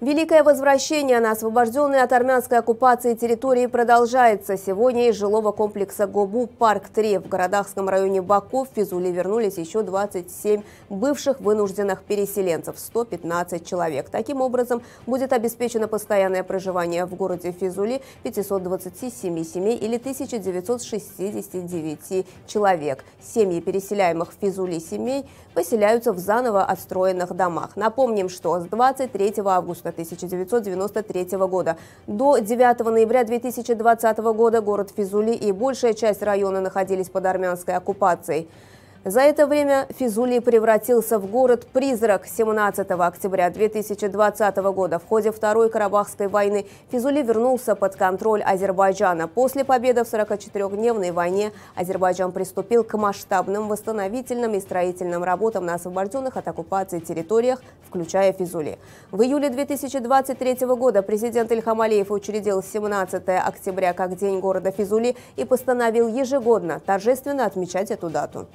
Великое возвращение на освобожденные от армянской оккупации территории продолжается. Сегодня из жилого комплекса ГОБУ «Парк-3» в Городахском районе Баку в Физуле вернулись еще 27 бывших вынужденных переселенцев – 115 человек. Таким образом, будет обеспечено постоянное проживание в городе Физули 527 семей или 1969 человек. Семьи переселяемых в Физули семей поселяются в заново отстроенных домах. Напомним, что с 23 августа марта 1993 года. До 9 ноября 2020 года город Физули и большая часть района находились под армянской оккупацией. За это время Физули превратился в город-призрак. 17 октября 2020 года в ходе Второй Карабахской войны Физули вернулся под контроль Азербайджана. После победы в 44-дневной войне Азербайджан приступил к масштабным восстановительным и строительным работам на освобожденных от оккупации территориях, включая Физули. В июле 2023 года президент Ильхам Алиев учредил 17 октября как День города Физули и постановил ежегодно торжественно отмечать эту дату.